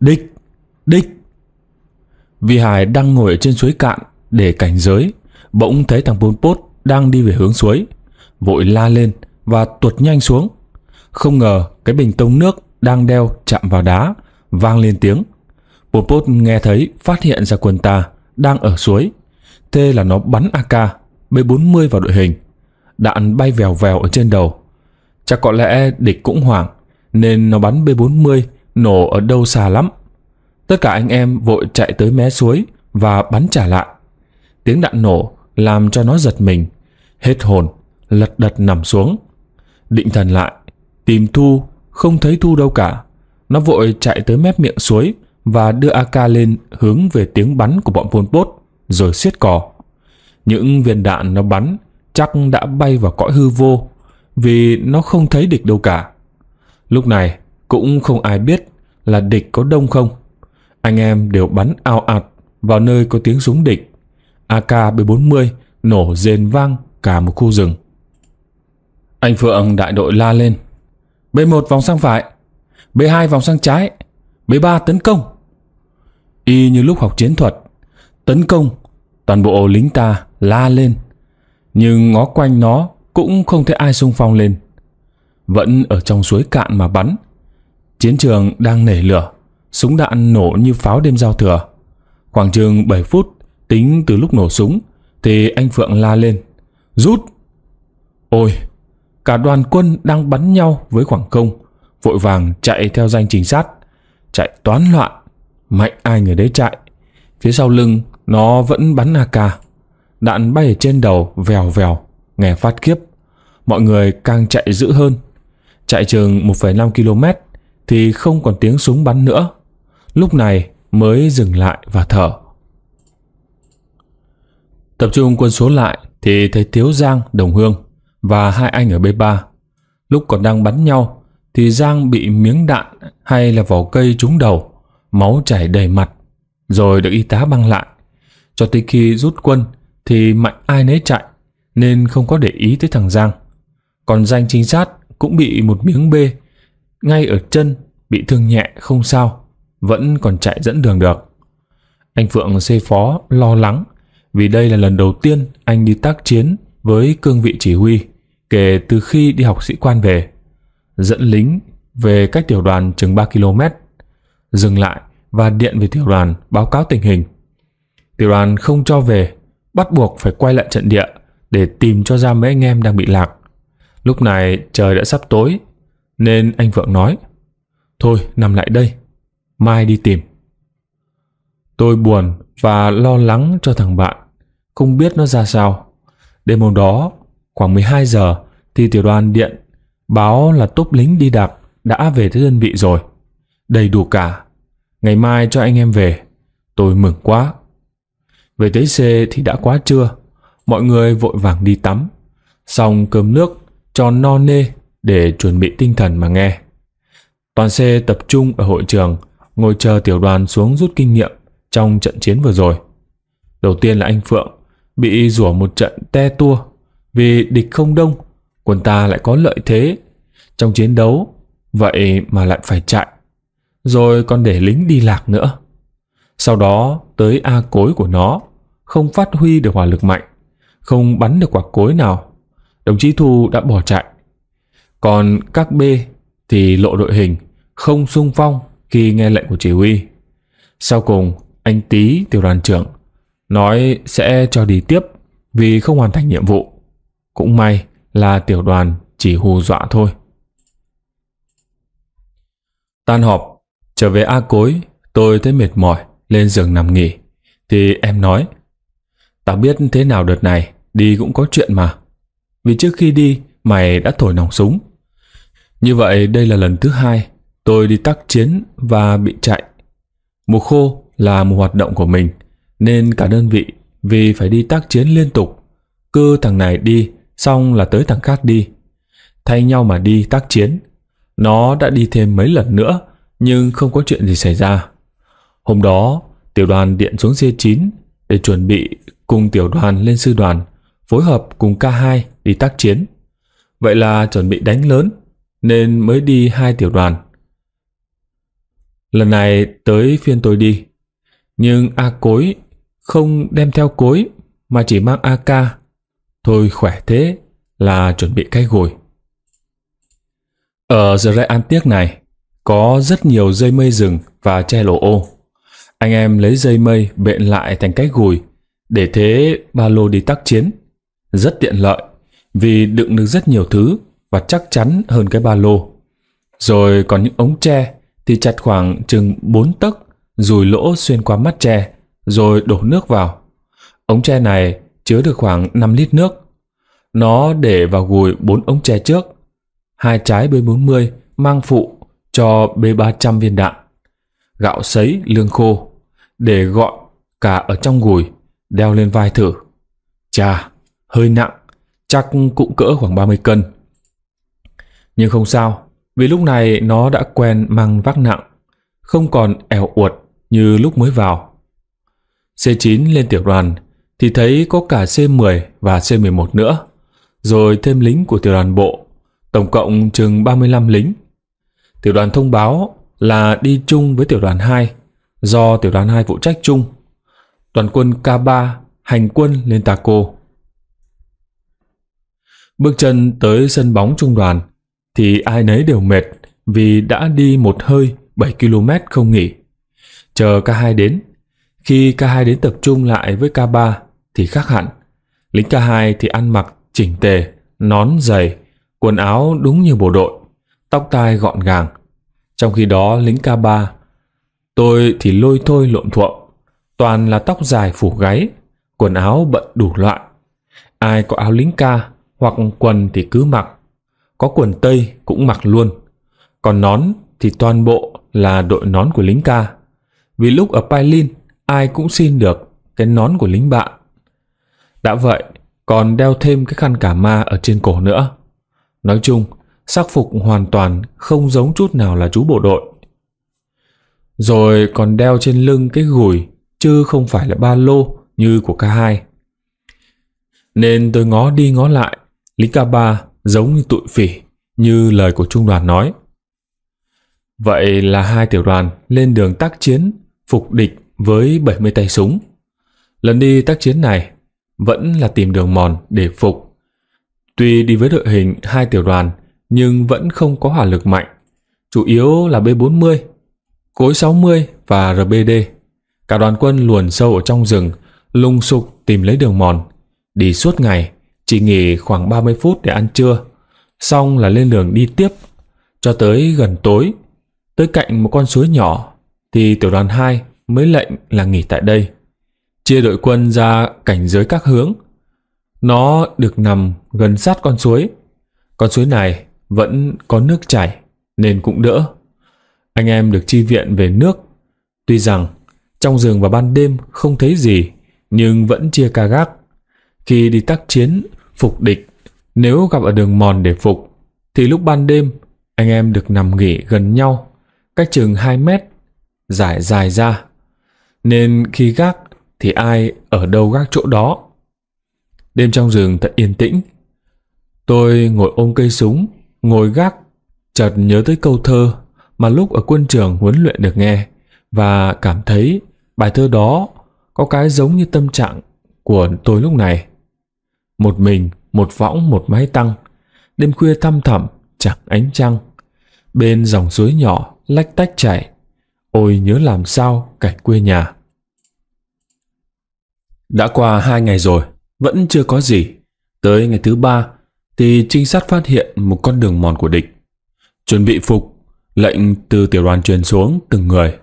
Đích, đích. Vì Hải đang ngồi ở trên suối cạn để cảnh giới, bỗng thấy thằng Pol Pot đang đi về hướng suối, vội la lên và tuột nhanh xuống. Không ngờ cái bình tông nước đang đeo chạm vào đá, vang lên tiếng. Pol Pot nghe thấy phát hiện ra quân ta đang ở suối. Thế là nó bắn AK B40 vào đội hình. Đạn bay vèo vèo ở trên đầu. Chắc có lẽ địch cũng hoảng nên nó bắn B40 nổ ở đâu xa lắm. Tất cả anh em vội chạy tới mé suối và bắn trả lại. Tiếng đạn nổ làm cho nó giật mình, hết hồn, lật đật nằm xuống. Định thần lại, tìm Thu, không thấy Thu đâu cả. Nó vội chạy tới mép miệng suối và đưa AK lên hướng về tiếng bắn của bọn Pol Pot rồi siết cò. Những viên đạn nó bắn chắc đã bay vào cõi hư vô vì nó không thấy địch đâu cả. Lúc này, cũng không ai biết là địch có đông không. Anh em đều bắn ao ạt vào nơi có tiếng súng địch. AK-B40 nổ rền vang cả một khu rừng. Anh Phượng đại đội la lên. B1 vòng sang phải, B2 vòng sang trái, B3 tấn công. Y như lúc học chiến thuật, tấn công, toàn bộ lính ta la lên. Nhưng ngó quanh nó cũng không thấy ai xung phong lên. Vẫn ở trong suối cạn mà bắn, Chiến trường đang nảy lửa, súng đạn nổ như pháo đêm giao thừa. Khoảng chừng 7 phút tính từ lúc nổ súng thì anh Phượng la lên. Rút! Ôi! Cả đoàn quân đang bắn nhau với khoảng không, vội vàng chạy theo danh trình sát. Chạy toán loạn, mạnh ai người đấy chạy. Phía sau lưng nó vẫn bắn AK. Đạn bay ở trên đầu vèo vèo, nghe phát kiếp Mọi người càng chạy dữ hơn. Chạy chừng 1,5 km thì không còn tiếng súng bắn nữa. Lúc này mới dừng lại và thở. Tập trung quân số lại thì thấy thiếu Giang, Đồng Hương và hai anh ở b ba. Lúc còn đang bắn nhau thì Giang bị miếng đạn hay là vỏ cây trúng đầu, máu chảy đầy mặt, rồi được y tá băng lại. Cho tới khi rút quân thì mạnh ai nấy chạy nên không có để ý tới thằng Giang. Còn danh trinh sát cũng bị một miếng bê ngay ở chân bị thương nhẹ không sao, vẫn còn chạy dẫn đường được. Anh Phượng xê phó lo lắng vì đây là lần đầu tiên anh đi tác chiến với cương vị chỉ huy kể từ khi đi học sĩ quan về. Dẫn lính về cách tiểu đoàn chừng 3 km, dừng lại và điện về tiểu đoàn báo cáo tình hình. Tiểu đoàn không cho về, bắt buộc phải quay lại trận địa để tìm cho ra mấy anh em đang bị lạc. Lúc này trời đã sắp tối nên anh Vượng nói, thôi nằm lại đây, mai đi tìm. Tôi buồn và lo lắng cho thằng bạn, không biết nó ra sao. Đêm hôm đó, khoảng 12 giờ thì tiểu đoàn điện báo là túp lính đi đặc đã về tới đơn vị rồi. Đầy đủ cả. Ngày mai cho anh em về. Tôi mừng quá. Về tới xe thì đã quá trưa. Mọi người vội vàng đi tắm. Xong cơm nước cho no nê để chuẩn bị tinh thần mà nghe. Toàn xe tập trung ở hội trường, ngồi chờ tiểu đoàn xuống rút kinh nghiệm trong trận chiến vừa rồi. Đầu tiên là anh Phượng, bị rủa một trận te tua vì địch không đông, quân ta lại có lợi thế trong chiến đấu, vậy mà lại phải chạy. Rồi còn để lính đi lạc nữa. Sau đó tới A cối của nó, không phát huy được hỏa lực mạnh, không bắn được quả cối nào. Đồng chí Thu đã bỏ chạy còn các B thì lộ đội hình, không sung phong khi nghe lệnh của chỉ huy. Sau cùng, anh Tý, tiểu đoàn trưởng, nói sẽ cho đi tiếp vì không hoàn thành nhiệm vụ. Cũng may là tiểu đoàn chỉ hù dọa thôi. Tan họp, trở về A Cối, tôi thấy mệt mỏi, lên giường nằm nghỉ. Thì em nói, tao biết thế nào đợt này, đi cũng có chuyện mà. Vì trước khi đi, mày đã thổi nòng súng. Như vậy đây là lần thứ hai tôi đi tác chiến và bị chạy. Mùa khô là một hoạt động của mình nên cả đơn vị vì phải đi tác chiến liên tục. Cứ thằng này đi xong là tới thằng khác đi. Thay nhau mà đi tác chiến. Nó đã đi thêm mấy lần nữa nhưng không có chuyện gì xảy ra. Hôm đó tiểu đoàn điện xuống C9 để chuẩn bị cùng tiểu đoàn lên sư đoàn phối hợp cùng K2 đi tác chiến. Vậy là chuẩn bị đánh lớn nên mới đi hai tiểu đoàn. Lần này tới phiên tôi đi, nhưng A Cối không đem theo cối mà chỉ mang AK. Thôi khỏe thế là chuẩn bị cái gối. Ở giờ rẽ an tiếc này, có rất nhiều dây mây rừng và che lỗ ô. Anh em lấy dây mây bện lại thành cái gùi, để thế ba lô đi tác chiến. Rất tiện lợi, vì đựng được rất nhiều thứ và chắc chắn hơn cái ba lô. Rồi còn những ống tre thì chặt khoảng chừng 4 tấc, rùi lỗ xuyên qua mắt tre, rồi đổ nước vào. Ống tre này chứa được khoảng 5 lít nước. Nó để vào gùi 4 ống tre trước, hai trái B40 mang phụ cho B300 viên đạn, gạo sấy lương khô, để gọn cả ở trong gùi, đeo lên vai thử. Chà, hơi nặng, chắc cũng cỡ khoảng 30 cân. Nhưng không sao, vì lúc này nó đã quen mang vác nặng, không còn eo uột như lúc mới vào. C9 lên tiểu đoàn thì thấy có cả C10 và C11 nữa, rồi thêm lính của tiểu đoàn bộ, tổng cộng chừng 35 lính. Tiểu đoàn thông báo là đi chung với tiểu đoàn 2, do tiểu đoàn 2 phụ trách chung. Toàn quân K3 hành quân lên Taco. Bước chân tới sân bóng trung đoàn thì ai nấy đều mệt vì đã đi một hơi 7 km không nghỉ. Chờ K2 đến, khi K2 đến tập trung lại với K3 thì khác hẳn. Lính K2 thì ăn mặc chỉnh tề, nón dày, quần áo đúng như bộ đội, tóc tai gọn gàng. Trong khi đó lính K3, tôi thì lôi thôi lộn thuộm, toàn là tóc dài phủ gáy, quần áo bận đủ loại. Ai có áo lính ca hoặc quần thì cứ mặc, có quần tây cũng mặc luôn. Còn nón thì toàn bộ là đội nón của lính ca. Vì lúc ở Pailin, ai cũng xin được cái nón của lính bạn. Đã vậy, còn đeo thêm cái khăn cả ma ở trên cổ nữa. Nói chung, sắc phục hoàn toàn không giống chút nào là chú bộ đội. Rồi còn đeo trên lưng cái gùi, chứ không phải là ba lô như của k hai. Nên tôi ngó đi ngó lại, lính k ba giống như tụi phỉ, như lời của trung đoàn nói. Vậy là hai tiểu đoàn lên đường tác chiến, phục địch với 70 tay súng. Lần đi tác chiến này vẫn là tìm đường mòn để phục. Tuy đi với đội hình hai tiểu đoàn nhưng vẫn không có hỏa lực mạnh, chủ yếu là B40, cối 60 và RBD. Cả đoàn quân luồn sâu ở trong rừng, lùng sục tìm lấy đường mòn, đi suốt ngày chỉ nghỉ khoảng 30 phút để ăn trưa, xong là lên đường đi tiếp. Cho tới gần tối, tới cạnh một con suối nhỏ, thì tiểu đoàn 2 mới lệnh là nghỉ tại đây. Chia đội quân ra cảnh giới các hướng. Nó được nằm gần sát con suối. Con suối này vẫn có nước chảy nên cũng đỡ. Anh em được chi viện về nước. Tuy rằng trong rừng và ban đêm không thấy gì nhưng vẫn chia ca gác. Khi đi tác chiến phục địch. Nếu gặp ở đường mòn để phục, thì lúc ban đêm anh em được nằm nghỉ gần nhau, cách chừng 2 mét, giải dài ra. Nên khi gác thì ai ở đâu gác chỗ đó. Đêm trong rừng thật yên tĩnh. Tôi ngồi ôm cây súng, ngồi gác, chợt nhớ tới câu thơ mà lúc ở quân trường huấn luyện được nghe và cảm thấy bài thơ đó có cái giống như tâm trạng của tôi lúc này. Một mình một võng một mái tăng. Đêm khuya thăm thẳm, chẳng ánh trăng. Bên dòng suối nhỏ, lách tách chảy. Ôi nhớ làm sao cảnh quê nhà. Đã qua hai ngày rồi, vẫn chưa có gì. Tới ngày thứ ba, thì trinh sát phát hiện một con đường mòn của địch. Chuẩn bị phục, lệnh từ tiểu đoàn truyền xuống từng người.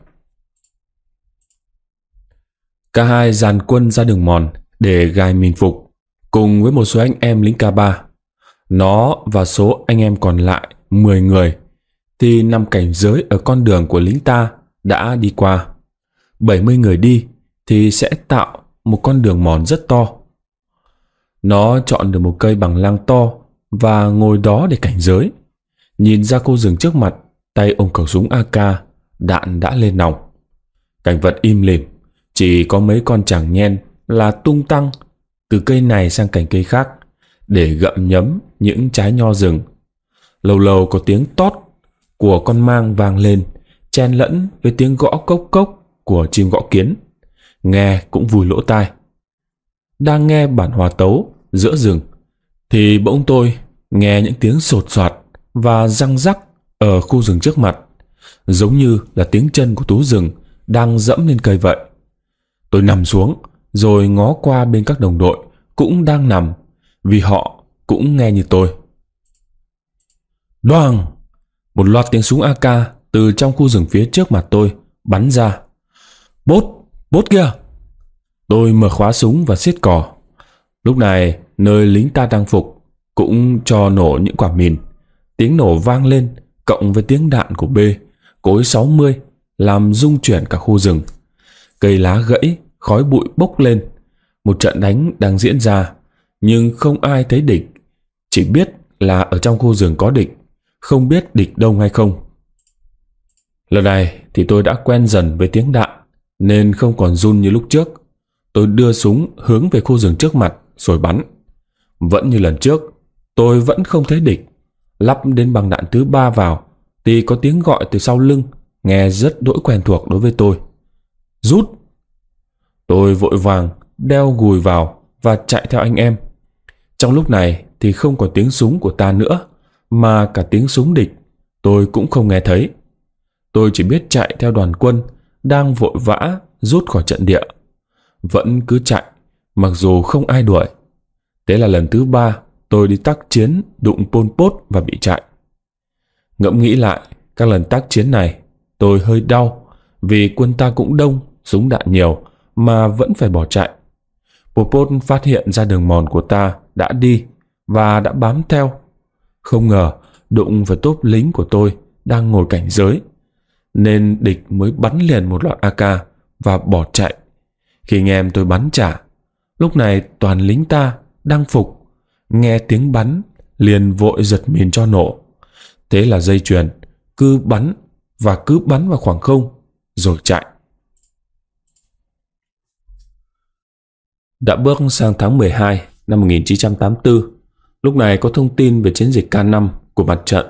Cả hai dàn quân ra đường mòn để gài mình phục cùng với một số anh em lính K3. Nó và số anh em còn lại 10 người thì năm cảnh giới ở con đường của lính ta đã đi qua. 70 người đi thì sẽ tạo một con đường mòn rất to. Nó chọn được một cây bằng lang to và ngồi đó để cảnh giới. Nhìn ra cô rừng trước mặt, tay ôm khẩu súng AK, đạn đã lên nòng. Cảnh vật im lìm, chỉ có mấy con chàng nhen là tung tăng từ cây này sang cành cây khác để gậm nhấm những trái nho rừng. Lâu lâu có tiếng tót của con mang vang lên, chen lẫn với tiếng gõ cốc cốc của chim gõ kiến. Nghe cũng vui lỗ tai. Đang nghe bản hòa tấu giữa rừng, thì bỗng tôi nghe những tiếng sột soạt và răng rắc ở khu rừng trước mặt, giống như là tiếng chân của tú rừng đang dẫm lên cây vậy. Tôi nằm xuống, rồi ngó qua bên các đồng đội cũng đang nằm vì họ cũng nghe như tôi. Đoàng! Một loạt tiếng súng AK từ trong khu rừng phía trước mặt tôi bắn ra. Bốt! Bốt kia! Tôi mở khóa súng và xiết cò. Lúc này, nơi lính ta đang phục cũng cho nổ những quả mìn. Tiếng nổ vang lên cộng với tiếng đạn của B, cối 60 làm rung chuyển cả khu rừng. Cây lá gãy khói bụi bốc lên. Một trận đánh đang diễn ra, nhưng không ai thấy địch. Chỉ biết là ở trong khu rừng có địch, không biết địch đông hay không. Lần này thì tôi đã quen dần với tiếng đạn, nên không còn run như lúc trước. Tôi đưa súng hướng về khu rừng trước mặt rồi bắn. Vẫn như lần trước, tôi vẫn không thấy địch. Lắp đến bằng đạn thứ ba vào thì có tiếng gọi từ sau lưng nghe rất đỗi quen thuộc đối với tôi. Rút! Tôi vội vàng đeo gùi vào và chạy theo anh em. Trong lúc này thì không còn tiếng súng của ta nữa, mà cả tiếng súng địch tôi cũng không nghe thấy. Tôi chỉ biết chạy theo đoàn quân đang vội vã rút khỏi trận địa. Vẫn cứ chạy, mặc dù không ai đuổi. Thế là lần thứ ba tôi đi tác chiến đụng Pol Pot và bị chạy. Ngẫm nghĩ lại, các lần tác chiến này tôi hơi đau vì quân ta cũng đông, súng đạn nhiều mà vẫn phải bỏ chạy. Pol Pot phát hiện ra đường mòn của ta đã đi và đã bám theo. Không ngờ đụng vào tốp lính của tôi đang ngồi cảnh giới, nên địch mới bắn liền một loạt AK và bỏ chạy. Khi nghe em tôi bắn trả, lúc này toàn lính ta đang phục, nghe tiếng bắn liền vội giật mình cho nổ. Thế là dây chuyền cứ bắn và cứ bắn vào khoảng không rồi chạy. Đã bước sang tháng 12 năm 1984, lúc này có thông tin về chiến dịch K5 của mặt trận.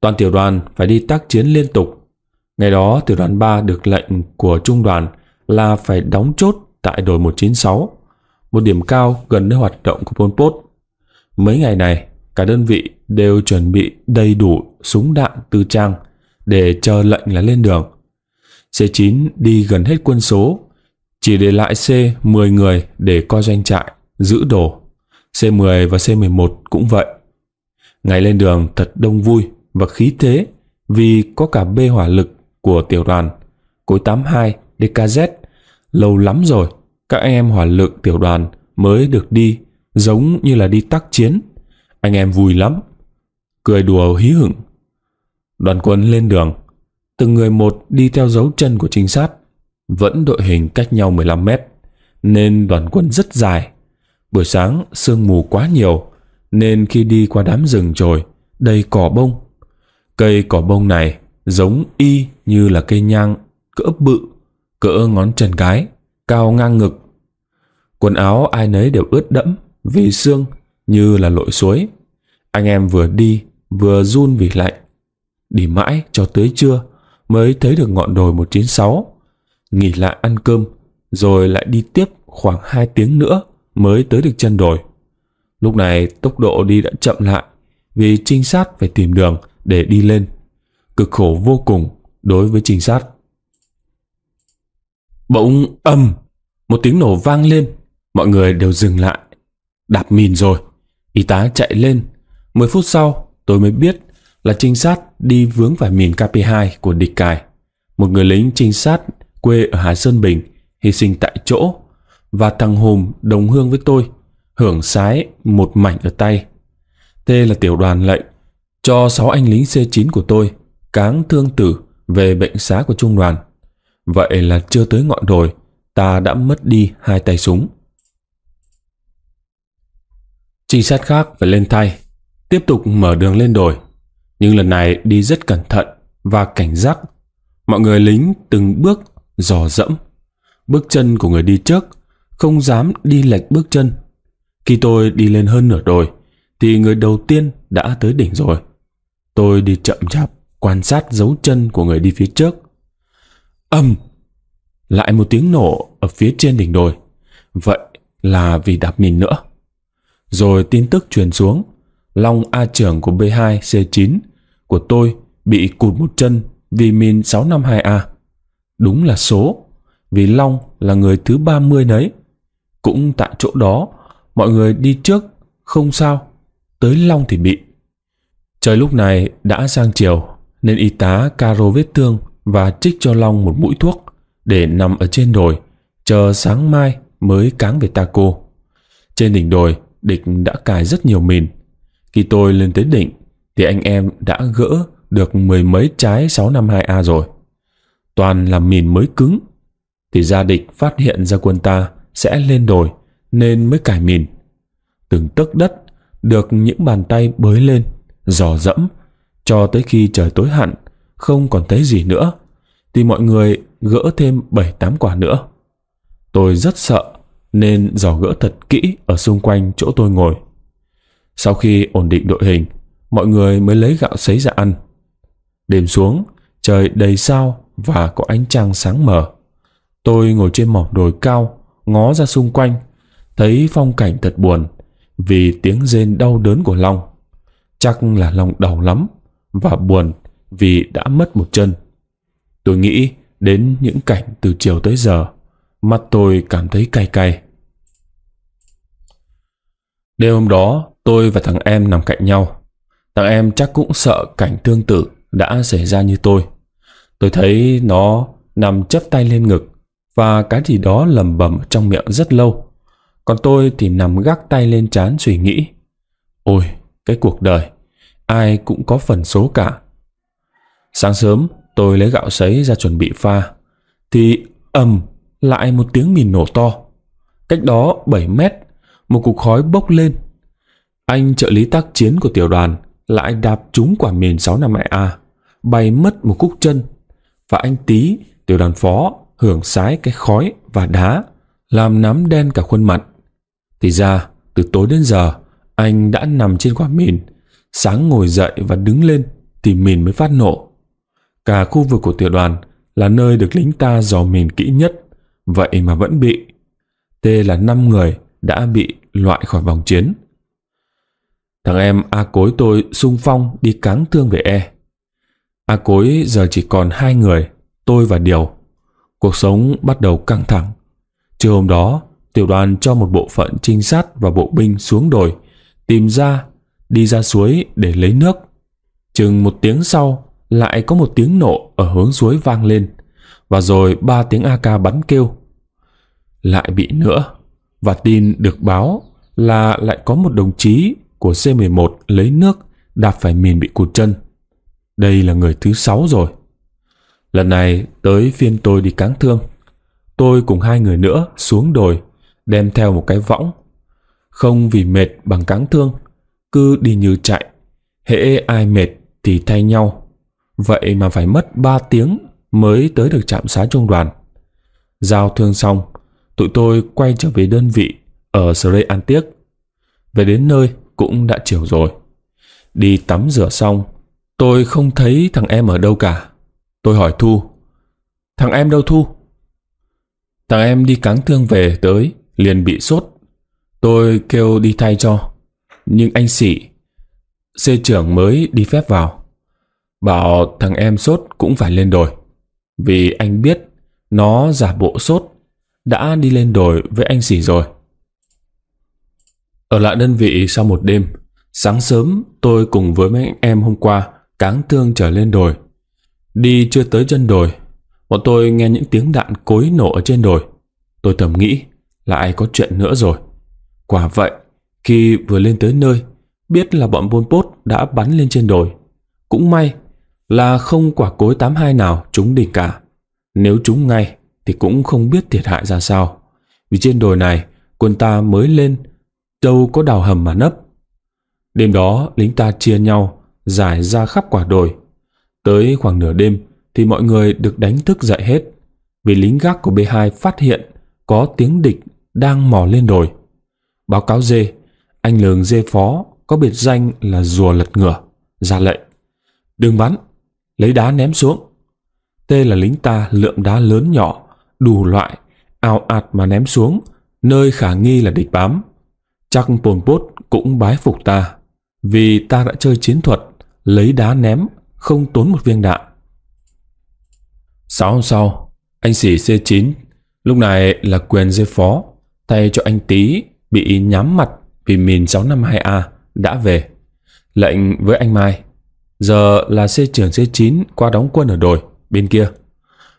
Toàn tiểu đoàn phải đi tác chiến liên tục. Ngày đó tiểu đoàn 3 được lệnh của trung đoàn là phải đóng chốt tại đồi 196, một điểm cao gần nơi hoạt động của Pol Pot. Mấy ngày này, cả đơn vị đều chuẩn bị đầy đủ súng đạn tư trang để chờ lệnh là lên đường. C9 đi gần hết quân số chỉ để lại C 10 người để coi doanh trại, giữ đồ. C10 và C11 cũng vậy. Ngày lên đường thật đông vui và khí thế vì có cả B hỏa lực của tiểu đoàn, cối 82, DKZ. Lâu lắm rồi, các anh em hỏa lực tiểu đoàn mới được đi giống như là đi tác chiến. Anh em vui lắm, cười đùa hí hửng. Đoàn quân lên đường, từng người một đi theo dấu chân của trinh sát. Vẫn đội hình cách nhau 15 mét, nên đoàn quân rất dài. Buổi sáng sương mù quá nhiều, nên khi đi qua đám rừng trồi, đầy cỏ bông. Cây cỏ bông này giống y như là cây nhang cỡ bự, cỡ ngón chân cái, cao ngang ngực. Quần áo ai nấy đều ướt đẫm vì sương như là lội suối. Anh em vừa đi vừa run vì lạnh. Đi mãi cho tới trưa mới thấy được ngọn đồi 196 nghỉ lại ăn cơm, rồi lại đi tiếp khoảng 2 tiếng nữa mới tới được chân đồi. Lúc này tốc độ đi đã chậm lại vì trinh sát phải tìm đường để đi lên. Cực khổ vô cùng đối với trinh sát. Bỗng âm một tiếng nổ vang lên, mọi người đều dừng lại. Đạp mìn rồi, y tá chạy lên. Mười phút sau tôi mới biết là trinh sát đi vướng phải mìn KP2 của địch cài. Một người lính trinh sát quê ở Hà Sơn Bình hy sinh tại chỗ và thằng Hùng đồng hương với tôi hưởng sái một mảnh ở tay. T là tiểu đoàn lệnh cho 6 anh lính C9 của tôi cáng thương tử về bệnh xá của trung đoàn. Vậy là chưa tới ngọn đồi ta đã mất đi hai tay súng. Trinh sát khác phải lên thay tiếp tục mở đường lên đồi nhưng lần này đi rất cẩn thận và cảnh giác. Mọi người lính từng bước dò dẫm. Bước chân của người đi trước không dám đi lệch bước chân. Khi tôi đi lên hơn nửa đồi thì người đầu tiên đã tới đỉnh rồi. Tôi đi chậm chạp quan sát dấu chân của người đi phía trước. âm Lại một tiếng nổ ở phía trên đỉnh đồi. Vậy là vì đạp mình nữa. Rồi tin tức truyền xuống, Long A trưởng của B2C9 của tôi bị cụt một chân vì min 652A. Đúng là số, vì Long là người thứ 30 nấy. Cũng tại chỗ đó, mọi người đi trước, không sao, tới Long thì bị. Trời lúc này đã sang chiều, nên y tá caro vết thương và trích cho Long một mũi thuốc để nằm ở trên đồi, chờ sáng mai mới cáng về Taco. Trên đỉnh đồi, địch đã cài rất nhiều mìn. Khi tôi lên tới đỉnh, thì anh em đã gỡ được mười mấy trái 652A rồi toàn là mìn mới cứng thì gia địch phát hiện ra quân ta sẽ lên đồi nên mới cải mìn từng tấc đất được những bàn tay bới lên dò dẫm cho tới khi trời tối hẳn không còn thấy gì nữa thì mọi người gỡ thêm bảy tám quả nữa tôi rất sợ nên dò gỡ thật kỹ ở xung quanh chỗ tôi ngồi sau khi ổn định đội hình mọi người mới lấy gạo sấy ra ăn đêm xuống trời đầy sao và có ánh trăng sáng mờ. Tôi ngồi trên mỏm đồi cao, ngó ra xung quanh, thấy phong cảnh thật buồn vì tiếng rên đau đớn của Long. Chắc là Long đau lắm và buồn vì đã mất một chân. Tôi nghĩ đến những cảnh từ chiều tới giờ, mắt tôi cảm thấy cay cay. Đêm hôm đó, tôi và thằng em nằm cạnh nhau. Thằng em chắc cũng sợ cảnh tương tự đã xảy ra như tôi. Tôi thấy nó nằm chắp tay lên ngực và cái gì đó lầm bầm trong miệng rất lâu. Còn tôi thì nằm gác tay lên chán suy nghĩ. Ôi, cái cuộc đời, ai cũng có phần số cả. Sáng sớm, tôi lấy gạo sấy ra chuẩn bị pha. Thì ầm, lại một tiếng mìn nổ to. Cách đó 7 mét, một cục khói bốc lên. Anh trợ lý tác chiến của tiểu đoàn lại đạp trúng quả mìn 6 năm mẹ A, bay mất một khúc chân và anh Tý, tiểu đoàn phó, hưởng sái cái khói và đá, làm nắm đen cả khuôn mặt. Thì ra, từ tối đến giờ, anh đã nằm trên quả mìn, sáng ngồi dậy và đứng lên thì mìn mới phát nổ. Cả khu vực của tiểu đoàn là nơi được lính ta dò mìn kỹ nhất, vậy mà vẫn bị. Tê là năm người đã bị loại khỏi vòng chiến. Thằng em A Cối tôi sung phong đi cáng thương về E. A à, Cối giờ chỉ còn hai người, tôi và Điều. Cuộc sống bắt đầu căng thẳng. Trưa hôm đó, tiểu đoàn cho một bộ phận trinh sát và bộ binh xuống đồi, tìm ra, đi ra suối để lấy nước. Chừng một tiếng sau, lại có một tiếng nổ ở hướng suối vang lên, và rồi ba tiếng AK bắn kêu. Lại bị nữa, và tin được báo là lại có một đồng chí của C-11 lấy nước đạp phải mìn bị cụt chân. Đây là người thứ sáu rồi. Lần này tới phiên tôi đi cáng thương. Tôi cùng hai người nữa xuống đồi, đem theo một cái võng. Không vì mệt bằng cáng thương, cứ đi như chạy. Hễ ai mệt thì thay nhau. Vậy mà phải mất ba tiếng mới tới được trạm xá trung đoàn. Giao thương xong, tụi tôi quay trở về đơn vị ở Srey An Tiếc. Về đến nơi cũng đã chiều rồi. Đi tắm rửa xong, Tôi không thấy thằng em ở đâu cả. Tôi hỏi Thu. Thằng em đâu Thu? Thằng em đi cáng thương về tới, liền bị sốt. Tôi kêu đi thay cho. Nhưng anh sĩ, xê trưởng mới đi phép vào. Bảo thằng em sốt cũng phải lên đồi. Vì anh biết nó giả bộ sốt, đã đi lên đồi với anh sĩ rồi. Ở lại đơn vị sau một đêm, sáng sớm tôi cùng với mấy anh em hôm qua cáng thương trở lên đồi. Đi chưa tới chân đồi, bọn tôi nghe những tiếng đạn cối nổ ở trên đồi. Tôi thầm nghĩ, lại có chuyện nữa rồi. Quả vậy, khi vừa lên tới nơi, biết là bọn bôn Pot đã bắn lên trên đồi. Cũng may là không quả cối 82 nào trúng đỉnh cả. Nếu trúng ngay thì cũng không biết thiệt hại ra sao. Vì trên đồi này, quân ta mới lên, đâu có đào hầm mà nấp. Đêm đó, lính ta chia nhau rải ra khắp quả đồi. Tới khoảng nửa đêm thì mọi người được đánh thức dậy hết vì lính gác của B2 phát hiện có tiếng địch đang mò lên đồi. Báo cáo dê, anh lường dê phó có biệt danh là rùa lật ngửa, ra lệnh. Đừng bắn, lấy đá ném xuống. Tê là lính ta lượm đá lớn nhỏ, đủ loại, ao ạt mà ném xuống, nơi khả nghi là địch bám. Chắc Pol Pot cũng bái phục ta, vì ta đã chơi chiến thuật lấy đá ném, không tốn một viên đạn. Sáu hôm sau, anh sĩ C9, lúc này là quyền dây phó, thay cho anh Tý bị nhắm mặt vì mìn 652A đã về. Lệnh với anh Mai, giờ là xe trưởng C9 qua đóng quân ở đồi bên kia.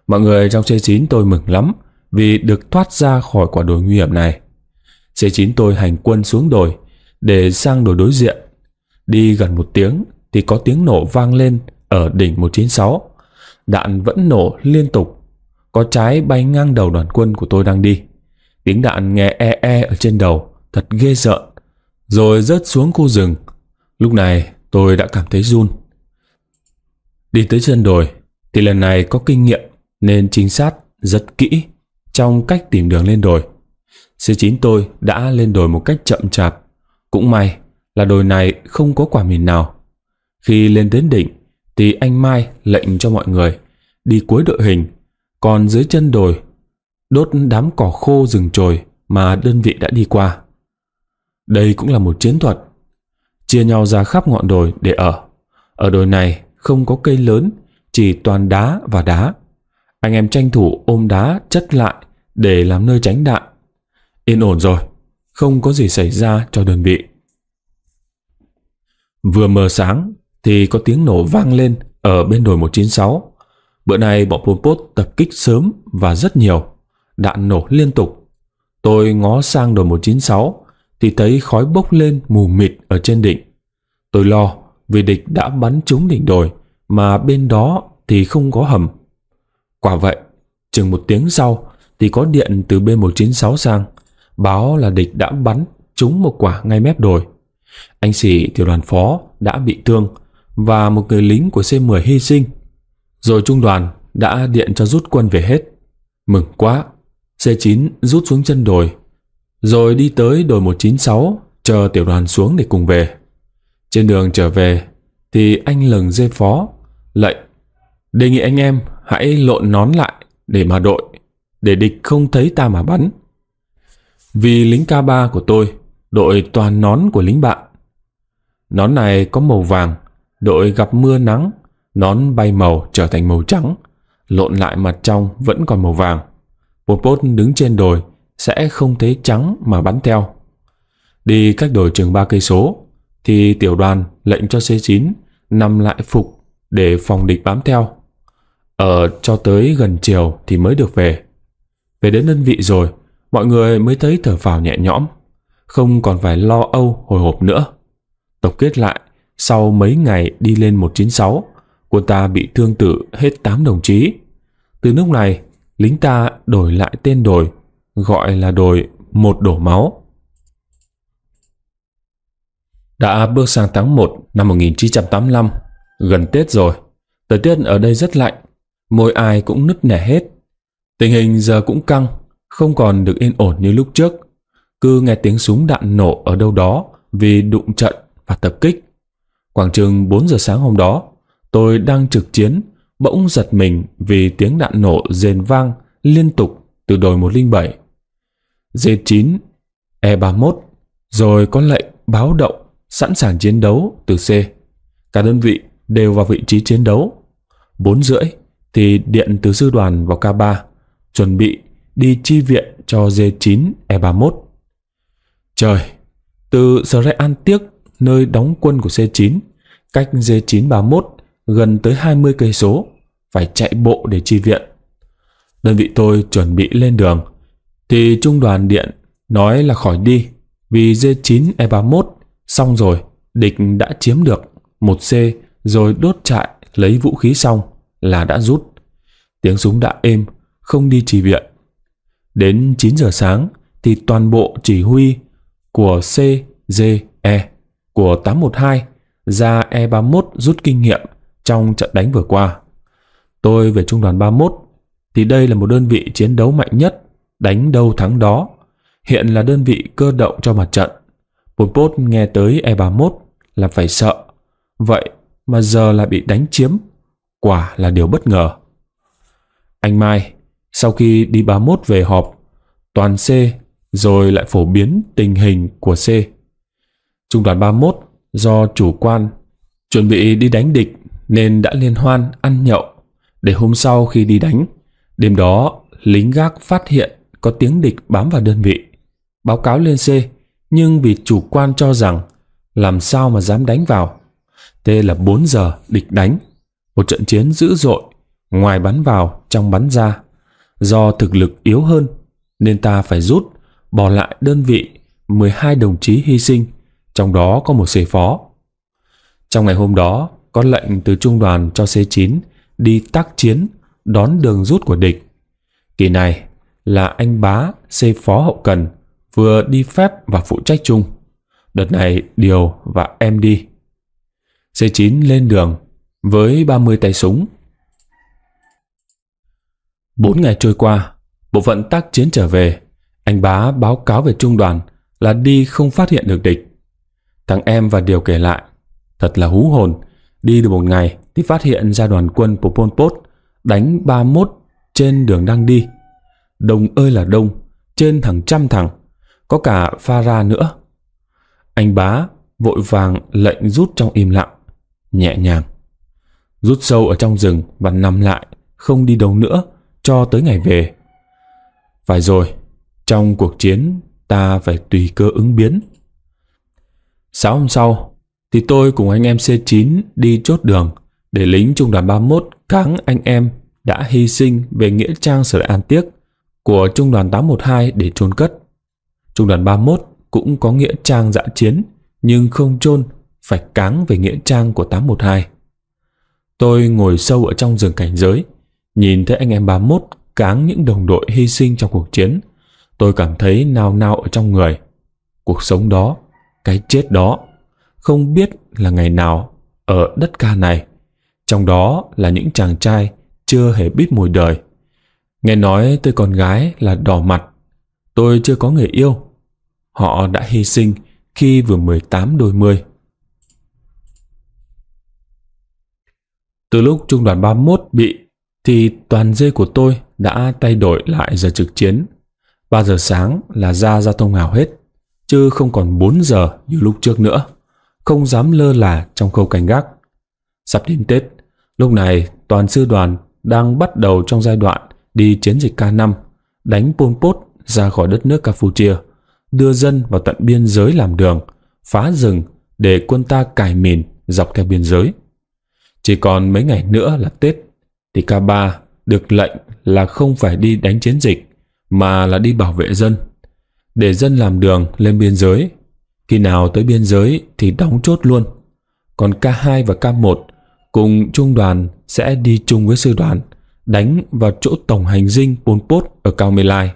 Mọi người trong C9 tôi mừng lắm vì được thoát ra khỏi quả đồi nguy hiểm này. C9 tôi hành quân xuống đồi để sang đồi đối diện. Đi gần một tiếng thì có tiếng nổ vang lên ở đỉnh 196. Đạn vẫn nổ liên tục, có trái bay ngang đầu đoàn quân của tôi đang đi. Tiếng đạn nghe e e ở trên đầu, thật ghê sợ. Rồi rớt xuống khu rừng. Lúc này tôi đã cảm thấy run. Đi tới chân đồi thì lần này có kinh nghiệm nên trinh sát rất kỹ trong cách tìm đường lên đồi. C9 tôi đã lên đồi một cách chậm chạp. Cũng may là đồi này không có quả mìn nào khi lên đến đỉnh thì anh Mai lệnh cho mọi người đi cuối đội hình, còn dưới chân đồi đốt đám cỏ khô rừng trồi mà đơn vị đã đi qua. Đây cũng là một chiến thuật. Chia nhau ra khắp ngọn đồi để ở. Ở đồi này không có cây lớn, chỉ toàn đá và đá. Anh em tranh thủ ôm đá chất lại để làm nơi tránh đạn. Yên ổn rồi, không có gì xảy ra cho đơn vị. Vừa mờ sáng thì có tiếng nổ vang lên ở bên đồi 196. Bữa nay bọn Pol Pot tập kích sớm và rất nhiều, đạn nổ liên tục. Tôi ngó sang đồi 196 thì thấy khói bốc lên mù mịt ở trên đỉnh. Tôi lo vì địch đã bắn trúng đỉnh đồi mà bên đó thì không có hầm. Quả vậy, chừng một tiếng sau thì có điện từ B196 sang, báo là địch đã bắn trúng một quả ngay mép đồi. Anh sĩ tiểu đoàn phó đã bị thương, và một người lính của C-10 hy sinh. Rồi trung đoàn đã điện cho rút quân về hết. Mừng quá! C9 rút xuống chân đồi, rồi đi tới đồi 196 chờ tiểu đoàn xuống để cùng về. Trên đường trở về thì anh lừng dê phó lệnh đề nghị anh em hãy lộn nón lại để mà đội để địch không thấy ta mà bắn. Vì lính K3 của tôi đội toàn nón của lính bạn. Nón này có màu vàng đội gặp mưa nắng, nón bay màu trở thành màu trắng, lộn lại mặt trong vẫn còn màu vàng. Pol bốt đứng trên đồi sẽ không thấy trắng mà bắn theo. Đi cách đồi chừng ba cây số thì tiểu đoàn lệnh cho C9 nằm lại phục để phòng địch bám theo. Ở ờ, cho tới gần chiều thì mới được về. Về đến đơn vị rồi, mọi người mới thấy thở phào nhẹ nhõm, không còn phải lo âu hồi hộp nữa. Tổng kết lại, sau mấy ngày đi lên 196, quân ta bị thương tử hết 8 đồng chí. Từ lúc này, lính ta đổi lại tên đồi, gọi là đồi một đổ máu. Đã bước sang tháng 1 năm 1985, gần Tết rồi, thời tiết ở đây rất lạnh, mỗi ai cũng nứt nẻ hết. Tình hình giờ cũng căng, không còn được yên ổn như lúc trước. Cứ nghe tiếng súng đạn nổ ở đâu đó vì đụng trận và tập kích. Khoảng chừng 4 giờ sáng hôm đó, tôi đang trực chiến, bỗng giật mình vì tiếng đạn nổ rền vang liên tục từ đồi 107. D9, E31, rồi có lệnh báo động sẵn sàng chiến đấu từ C. Cả đơn vị đều vào vị trí chiến đấu. 4 rưỡi thì điện từ sư đoàn vào K3, chuẩn bị đi chi viện cho D9 E31. Trời, từ Sre An Tiếc, nơi đóng quân của C9, cách D931 gần tới 20 cây số, phải chạy bộ để chi viện. Đơn vị tôi chuẩn bị lên đường thì trung đoàn điện nói là khỏi đi vì D9E31 xong rồi, địch đã chiếm được một c rồi đốt trại lấy vũ khí xong là đã rút. Tiếng súng đã êm, không đi chỉ viện. Đến 9 giờ sáng thì toàn bộ chỉ huy của C E của 812 ra E31 rút kinh nghiệm trong trận đánh vừa qua. Tôi về Trung đoàn 31 thì đây là một đơn vị chiến đấu mạnh nhất, đánh đâu thắng đó. Hiện là đơn vị cơ động cho mặt trận. Pol Pot nghe tới E31 là phải sợ. Vậy mà giờ là bị đánh chiếm, quả là điều bất ngờ. Anh Mai, sau khi đi 31 về họp, toàn C rồi lại phổ biến tình hình của C. Trung đoàn 31 do chủ quan chuẩn bị đi đánh địch nên đã liên hoan ăn nhậu để hôm sau khi đi đánh đêm đó lính gác phát hiện có tiếng địch bám vào đơn vị báo cáo lên C nhưng vì chủ quan cho rằng làm sao mà dám đánh vào Tê là 4 giờ địch đánh một trận chiến dữ dội ngoài bắn vào trong bắn ra do thực lực yếu hơn nên ta phải rút bỏ lại đơn vị 12 đồng chí hy sinh trong đó có một xe phó. Trong ngày hôm đó, có lệnh từ trung đoàn cho C9 đi tác chiến đón đường rút của địch. Kỳ này là anh Bá C phó hậu cần vừa đi phép và phụ trách chung. Đợt này Điều và em đi. C9 lên đường với 30 tay súng. bốn ngày trôi qua, bộ phận tác chiến trở về. Anh Bá báo cáo về trung đoàn là đi không phát hiện được địch. Thằng em và Điều kể lại, thật là hú hồn. Đi được một ngày thì phát hiện ra đoàn quân của Pol Pot đánh 31 trên đường đang đi. Đông ơi là đông, trên thằng trăm thằng, có cả pha ra nữa. Anh bá vội vàng lệnh rút trong im lặng, nhẹ nhàng. Rút sâu ở trong rừng và nằm lại, không đi đâu nữa cho tới ngày về. Phải rồi, trong cuộc chiến ta phải tùy cơ ứng biến. Sáng hôm sau, thì tôi cùng anh em C9 đi chốt đường để lính trung đoàn 31 cáng anh em đã hy sinh về Nghĩa Trang Sở An Tiếc của trung đoàn 812 để chôn cất. Trung đoàn 31 cũng có Nghĩa Trang dã dạ chiến nhưng không chôn phải cáng về Nghĩa Trang của 812. Tôi ngồi sâu ở trong rừng cảnh giới, nhìn thấy anh em 31 cáng những đồng đội hy sinh trong cuộc chiến. Tôi cảm thấy nao nao ở trong người. Cuộc sống đó cái chết đó không biết là ngày nào ở đất ca này trong đó là những chàng trai chưa hề biết mùi đời nghe nói tôi con gái là đỏ mặt tôi chưa có người yêu họ đã hy sinh khi vừa 18 đôi mươi từ lúc trung đoàn 31 bị thì toàn dê của tôi đã thay đổi lại giờ trực chiến 3 giờ sáng là ra ra thông hào hết chứ không còn 4 giờ như lúc trước nữa, không dám lơ là trong khâu canh gác. Sắp đến Tết, lúc này toàn sư đoàn đang bắt đầu trong giai đoạn đi chiến dịch K5, đánh Pol Pot ra khỏi đất nước Campuchia, đưa dân vào tận biên giới làm đường, phá rừng để quân ta cài mìn dọc theo biên giới. Chỉ còn mấy ngày nữa là Tết, thì K3 được lệnh là không phải đi đánh chiến dịch, mà là đi bảo vệ dân để dân làm đường lên biên giới. Khi nào tới biên giới thì đóng chốt luôn. Còn K2 và K1 cùng trung đoàn sẽ đi chung với sư đoàn đánh vào chỗ tổng hành dinh Pol Pot ở Cao Mê Lai.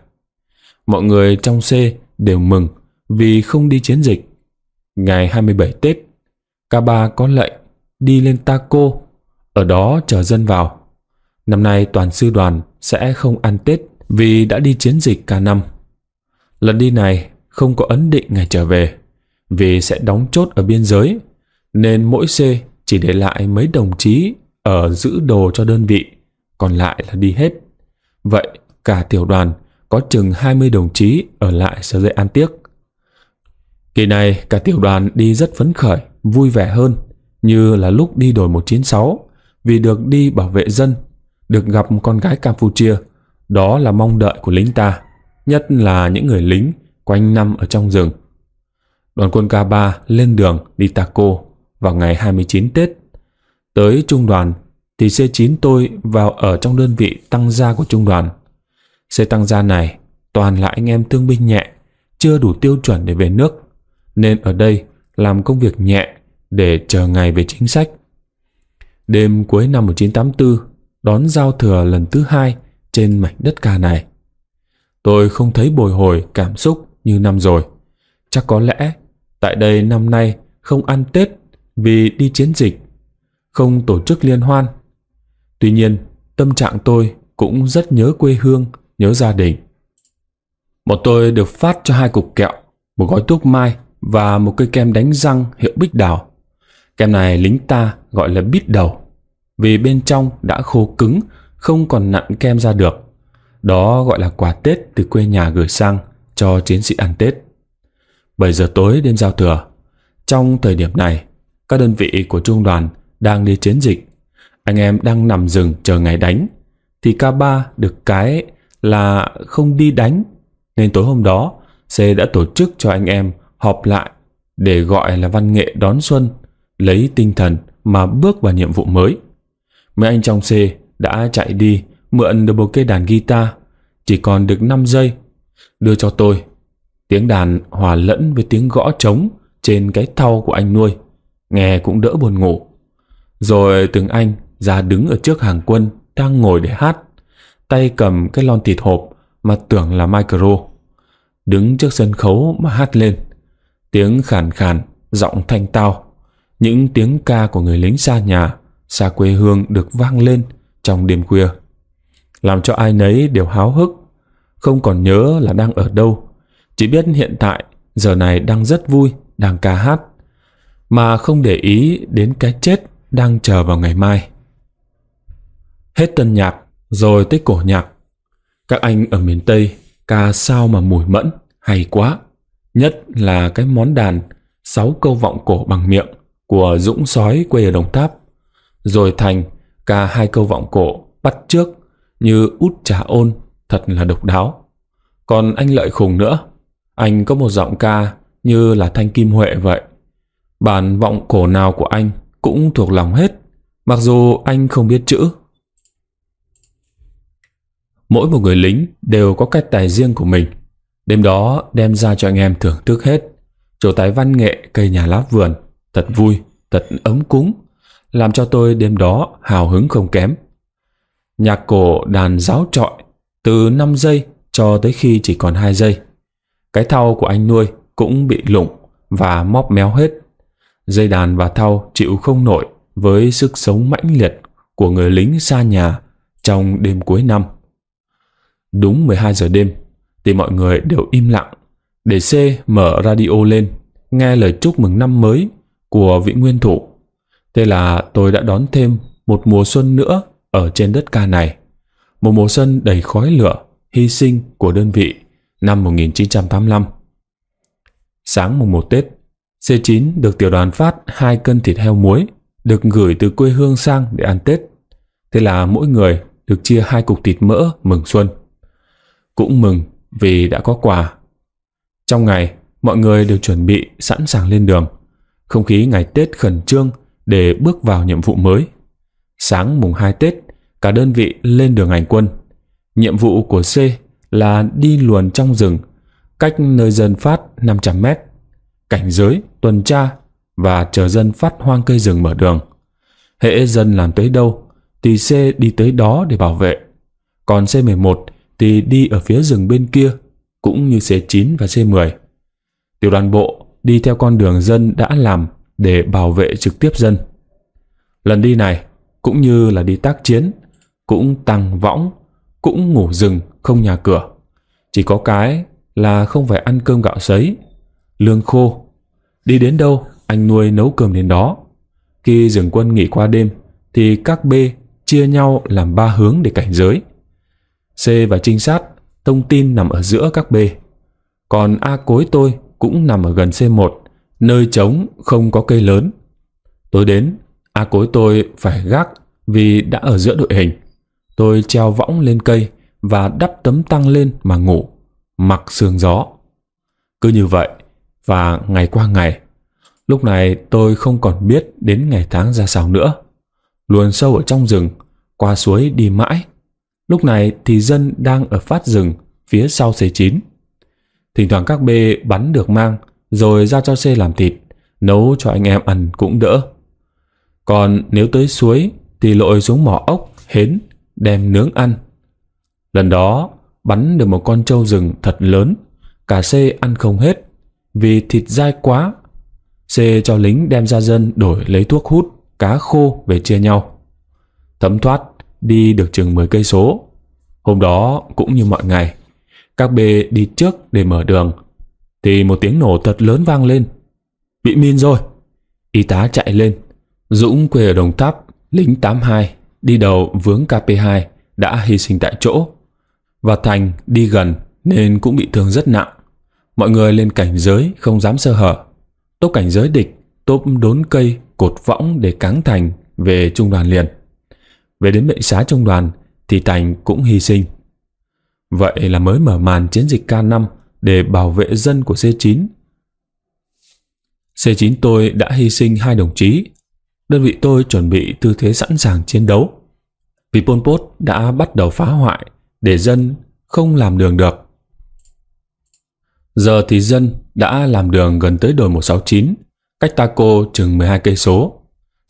Mọi người trong C đều mừng vì không đi chiến dịch. Ngày 27 Tết, K3 có lệnh đi lên Ta Cô ở đó chờ dân vào. Năm nay toàn sư đoàn sẽ không ăn Tết vì đã đi chiến dịch cả năm. Lần đi này không có ấn định ngày trở về vì sẽ đóng chốt ở biên giới nên mỗi C chỉ để lại mấy đồng chí ở giữ đồ cho đơn vị còn lại là đi hết. Vậy cả tiểu đoàn có chừng 20 đồng chí ở lại sở dây An Tiếc. Kỳ này cả tiểu đoàn đi rất phấn khởi, vui vẻ hơn như là lúc đi đổi 196 vì được đi bảo vệ dân, được gặp con gái Campuchia, đó là mong đợi của lính ta nhất là những người lính quanh năm ở trong rừng. Đoàn quân K3 lên đường đi Taco vào ngày 29 Tết. Tới trung đoàn thì C9 tôi vào ở trong đơn vị tăng gia của trung đoàn. C tăng gia này toàn là anh em thương binh nhẹ, chưa đủ tiêu chuẩn để về nước, nên ở đây làm công việc nhẹ để chờ ngày về chính sách. Đêm cuối năm 1984, đón giao thừa lần thứ hai trên mảnh đất ca này. Tôi không thấy bồi hồi cảm xúc như năm rồi. Chắc có lẽ tại đây năm nay không ăn Tết vì đi chiến dịch, không tổ chức liên hoan. Tuy nhiên, tâm trạng tôi cũng rất nhớ quê hương, nhớ gia đình. Bọn tôi được phát cho hai cục kẹo, một gói thuốc mai và một cây kem đánh răng hiệu bích đào. Kem này lính ta gọi là bít đầu, vì bên trong đã khô cứng, không còn nặn kem ra được. Đó gọi là quà Tết từ quê nhà gửi sang cho chiến sĩ ăn Tết. 7 giờ tối đêm giao thừa. Trong thời điểm này, các đơn vị của trung đoàn đang đi chiến dịch. Anh em đang nằm rừng chờ ngày đánh. Thì K3 được cái là không đi đánh. Nên tối hôm đó, C đã tổ chức cho anh em họp lại để gọi là văn nghệ đón xuân, lấy tinh thần mà bước vào nhiệm vụ mới. Mấy anh trong C đã chạy đi mượn được một cây đàn guitar, chỉ còn được 5 giây, đưa cho tôi. Tiếng đàn hòa lẫn với tiếng gõ trống trên cái thau của anh nuôi, nghe cũng đỡ buồn ngủ. Rồi từng anh ra đứng ở trước hàng quân đang ngồi để hát, tay cầm cái lon thịt hộp mà tưởng là micro. Đứng trước sân khấu mà hát lên, tiếng khàn khàn, giọng thanh tao, những tiếng ca của người lính xa nhà, xa quê hương được vang lên trong đêm khuya làm cho ai nấy đều háo hức, không còn nhớ là đang ở đâu, chỉ biết hiện tại giờ này đang rất vui, đang ca hát, mà không để ý đến cái chết đang chờ vào ngày mai. Hết tân nhạc, rồi tới cổ nhạc. Các anh ở miền Tây ca sao mà mùi mẫn, hay quá. Nhất là cái món đàn sáu câu vọng cổ bằng miệng của Dũng Sói quê ở Đồng Tháp. Rồi Thành ca hai câu vọng cổ bắt trước như út trà ôn thật là độc đáo. Còn anh Lợi Khùng nữa, anh có một giọng ca như là Thanh Kim Huệ vậy. Bản vọng cổ nào của anh cũng thuộc lòng hết, mặc dù anh không biết chữ. Mỗi một người lính đều có cách tài riêng của mình. Đêm đó đem ra cho anh em thưởng thức hết. Chỗ tái văn nghệ cây nhà lá vườn, thật vui, thật ấm cúng, làm cho tôi đêm đó hào hứng không kém nhạc cổ đàn giáo trọi từ năm giây cho tới khi chỉ còn hai giây. Cái thau của anh nuôi cũng bị lụng và móp méo hết. Dây đàn và thau chịu không nổi với sức sống mãnh liệt của người lính xa nhà trong đêm cuối năm. Đúng 12 giờ đêm thì mọi người đều im lặng để C mở radio lên nghe lời chúc mừng năm mới của vị nguyên thủ. Thế là tôi đã đón thêm một mùa xuân nữa ở trên đất ca này. Một mùa xuân đầy khói lửa, hy sinh của đơn vị năm 1985. Sáng mùng 1 Tết, C9 được tiểu đoàn phát hai cân thịt heo muối được gửi từ quê hương sang để ăn Tết. Thế là mỗi người được chia hai cục thịt mỡ mừng xuân. Cũng mừng vì đã có quà. Trong ngày, mọi người đều chuẩn bị sẵn sàng lên đường. Không khí ngày Tết khẩn trương để bước vào nhiệm vụ mới. Sáng mùng 2 Tết, cả đơn vị lên đường hành quân. Nhiệm vụ của C là đi luồn trong rừng, cách nơi dân phát 500 mét, cảnh giới, tuần tra và chờ dân phát hoang cây rừng mở đường. Hệ dân làm tới đâu thì C đi tới đó để bảo vệ. Còn C11 thì đi ở phía rừng bên kia cũng như C9 và C10. Tiểu đoàn bộ đi theo con đường dân đã làm để bảo vệ trực tiếp dân. Lần đi này cũng như là đi tác chiến cũng tăng võng, cũng ngủ rừng không nhà cửa. Chỉ có cái là không phải ăn cơm gạo sấy, lương khô. Đi đến đâu anh nuôi nấu cơm đến đó. Khi dừng quân nghỉ qua đêm thì các B chia nhau làm ba hướng để cảnh giới. C và trinh sát, thông tin nằm ở giữa các B. Còn A cối tôi cũng nằm ở gần C1, nơi trống không có cây lớn. Tối đến, A cối tôi phải gác vì đã ở giữa đội hình. Tôi treo võng lên cây và đắp tấm tăng lên mà ngủ, mặc sương gió. Cứ như vậy, và ngày qua ngày, lúc này tôi không còn biết đến ngày tháng ra sao nữa. Luồn sâu ở trong rừng, qua suối đi mãi. Lúc này thì dân đang ở phát rừng phía sau c chín Thỉnh thoảng các bê bắn được mang rồi ra cho C làm thịt, nấu cho anh em ăn cũng đỡ. Còn nếu tới suối thì lội xuống mỏ ốc, hến đem nướng ăn. Lần đó, bắn được một con trâu rừng thật lớn, cả xê ăn không hết, vì thịt dai quá. Xê cho lính đem ra dân đổi lấy thuốc hút, cá khô về chia nhau. Thấm thoát, đi được chừng 10 cây số. Hôm đó cũng như mọi ngày, các bê đi trước để mở đường, thì một tiếng nổ thật lớn vang lên. Bị min rồi. Y tá chạy lên, Dũng quê ở Đồng Tháp, lính 82 đi đầu vướng KP2 đã hy sinh tại chỗ và Thành đi gần nên cũng bị thương rất nặng. Mọi người lên cảnh giới không dám sơ hở. Tốp cảnh giới địch tốp đốn cây cột võng để cáng Thành về trung đoàn liền. Về đến bệnh xá trung đoàn thì Thành cũng hy sinh. Vậy là mới mở màn chiến dịch K5 để bảo vệ dân của C9. C9 tôi đã hy sinh hai đồng chí đơn vị tôi chuẩn bị tư thế sẵn sàng chiến đấu. Vì Pol Pot đã bắt đầu phá hoại để dân không làm đường được. Giờ thì dân đã làm đường gần tới đồi 169, cách Taco chừng 12 cây số.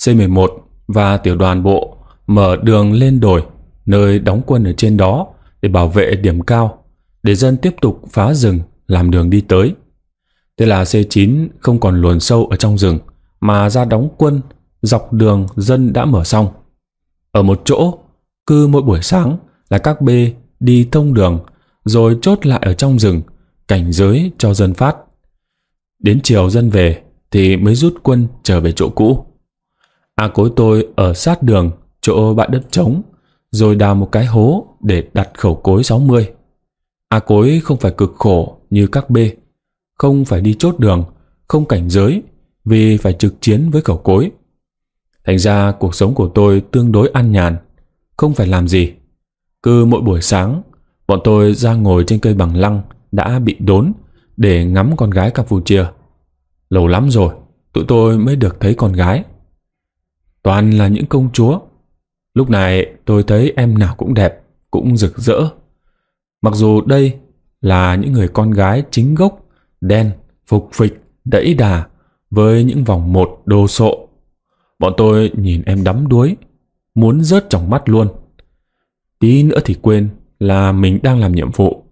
C11 và tiểu đoàn bộ mở đường lên đồi nơi đóng quân ở trên đó để bảo vệ điểm cao, để dân tiếp tục phá rừng làm đường đi tới. Thế là C9 không còn luồn sâu ở trong rừng mà ra đóng quân dọc đường dân đã mở xong. Ở một chỗ, cứ mỗi buổi sáng là các bê đi thông đường rồi chốt lại ở trong rừng, cảnh giới cho dân phát. Đến chiều dân về thì mới rút quân trở về chỗ cũ. A à, cối tôi ở sát đường, chỗ bãi đất trống, rồi đào một cái hố để đặt khẩu cối 60. A à, cối không phải cực khổ như các bê, không phải đi chốt đường, không cảnh giới vì phải trực chiến với khẩu cối. Thành ra cuộc sống của tôi tương đối an nhàn, không phải làm gì. Cứ mỗi buổi sáng, bọn tôi ra ngồi trên cây bằng lăng đã bị đốn để ngắm con gái Campuchia. Lâu lắm rồi, tụi tôi mới được thấy con gái. Toàn là những công chúa. Lúc này tôi thấy em nào cũng đẹp, cũng rực rỡ. Mặc dù đây là những người con gái chính gốc, đen, phục phịch, đẫy đà với những vòng một đồ sộ Bọn tôi nhìn em đắm đuối, muốn rớt trong mắt luôn. Tí nữa thì quên là mình đang làm nhiệm vụ.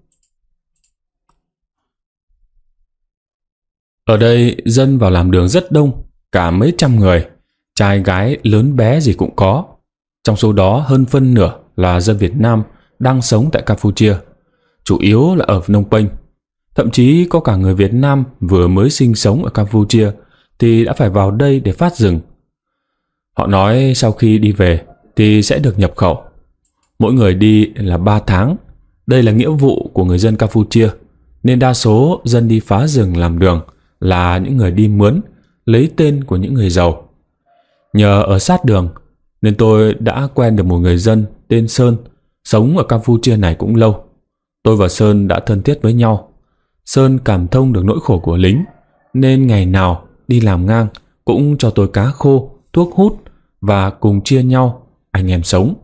Ở đây dân vào làm đường rất đông, cả mấy trăm người, trai gái lớn bé gì cũng có. Trong số đó hơn phân nửa là dân Việt Nam đang sống tại Campuchia, chủ yếu là ở Phnom Penh. Thậm chí có cả người Việt Nam vừa mới sinh sống ở Campuchia thì đã phải vào đây để phát rừng Họ nói sau khi đi về thì sẽ được nhập khẩu. Mỗi người đi là 3 tháng. Đây là nghĩa vụ của người dân Campuchia, nên đa số dân đi phá rừng làm đường là những người đi mướn, lấy tên của những người giàu. Nhờ ở sát đường nên tôi đã quen được một người dân tên Sơn, sống ở Campuchia này cũng lâu. Tôi và Sơn đã thân thiết với nhau. Sơn cảm thông được nỗi khổ của lính, nên ngày nào đi làm ngang cũng cho tôi cá khô thuốc hút và cùng chia nhau anh em sống.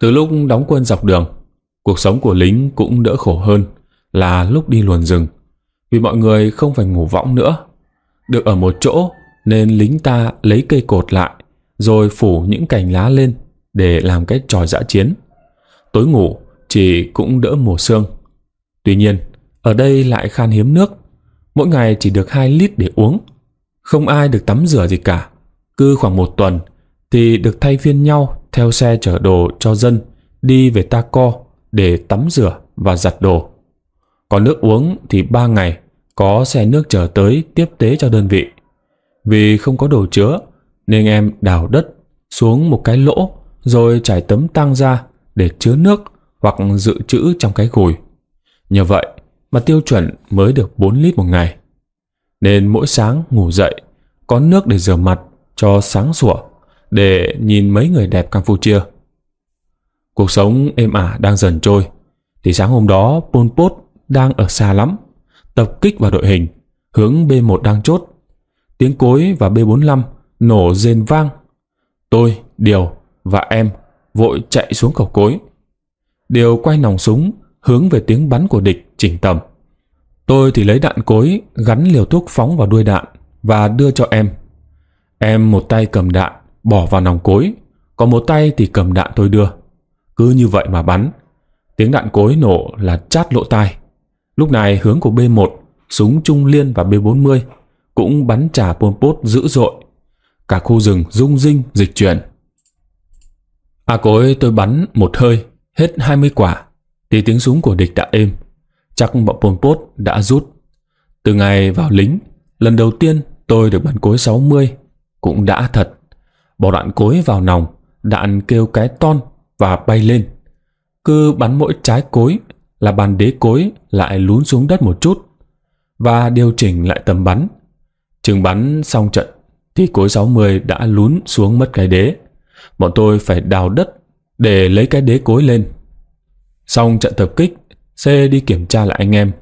Từ lúc đóng quân dọc đường, cuộc sống của lính cũng đỡ khổ hơn là lúc đi luồn rừng, vì mọi người không phải ngủ võng nữa. Được ở một chỗ nên lính ta lấy cây cột lại rồi phủ những cành lá lên để làm cái tròi dã chiến. Tối ngủ chỉ cũng đỡ mùa sương. Tuy nhiên, ở đây lại khan hiếm nước, mỗi ngày chỉ được 2 lít để uống. Không ai được tắm rửa gì cả. Cứ khoảng một tuần thì được thay phiên nhau theo xe chở đồ cho dân đi về ta co để tắm rửa và giặt đồ. Có nước uống thì ba ngày có xe nước chở tới tiếp tế cho đơn vị. Vì không có đồ chứa nên em đào đất xuống một cái lỗ rồi trải tấm tăng ra để chứa nước hoặc dự trữ trong cái gùi. Nhờ vậy mà tiêu chuẩn mới được 4 lít một ngày. Nên mỗi sáng ngủ dậy có nước để rửa mặt cho sáng sủa để nhìn mấy người đẹp Campuchia. Cuộc sống êm ả đang dần trôi, thì sáng hôm đó Pol Pot đang ở xa lắm, tập kích vào đội hình, hướng B1 đang chốt. Tiếng cối và B45 nổ rền vang. Tôi, Điều và em vội chạy xuống cầu cối. Điều quay nòng súng hướng về tiếng bắn của địch chỉnh tầm. Tôi thì lấy đạn cối gắn liều thuốc phóng vào đuôi đạn và đưa cho em Em một tay cầm đạn, bỏ vào nòng cối, có một tay thì cầm đạn tôi đưa. Cứ như vậy mà bắn. Tiếng đạn cối nổ là chát lỗ tai. Lúc này hướng của B1, súng trung liên và B40 cũng bắn trả Pol Pot dữ dội. Cả khu rừng rung rinh dịch chuyển. A à cối tôi bắn một hơi, hết 20 quả, thì tiếng súng của địch đã êm. Chắc bọn Pol Pot đã rút. Từ ngày vào lính, lần đầu tiên tôi được bắn cối 60 cũng đã thật Bỏ đoạn cối vào nòng Đạn kêu cái ton và bay lên Cứ bắn mỗi trái cối Là bàn đế cối lại lún xuống đất một chút Và điều chỉnh lại tầm bắn Chừng bắn xong trận Thì cối 60 đã lún xuống mất cái đế Bọn tôi phải đào đất Để lấy cái đế cối lên Xong trận tập kích C đi kiểm tra lại anh em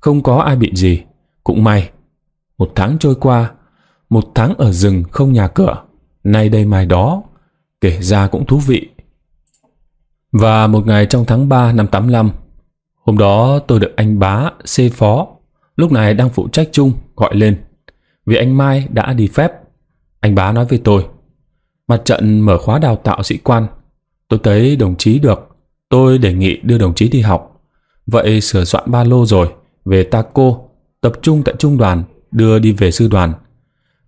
Không có ai bị gì Cũng may Một tháng trôi qua một tháng ở rừng không nhà cửa, nay đây mai đó, kể ra cũng thú vị. Và một ngày trong tháng 3 năm 85, hôm đó tôi được anh bá, xê phó, lúc này đang phụ trách chung, gọi lên. Vì anh Mai đã đi phép, anh bá nói với tôi. Mặt trận mở khóa đào tạo sĩ quan, tôi thấy đồng chí được, tôi đề nghị đưa đồng chí đi học. Vậy sửa soạn ba lô rồi, về Ta Cô tập trung tại trung đoàn, đưa đi về sư đoàn.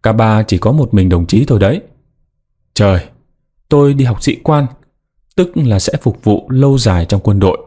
Cả ba chỉ có một mình đồng chí thôi đấy. Trời, tôi đi học sĩ quan, tức là sẽ phục vụ lâu dài trong quân đội.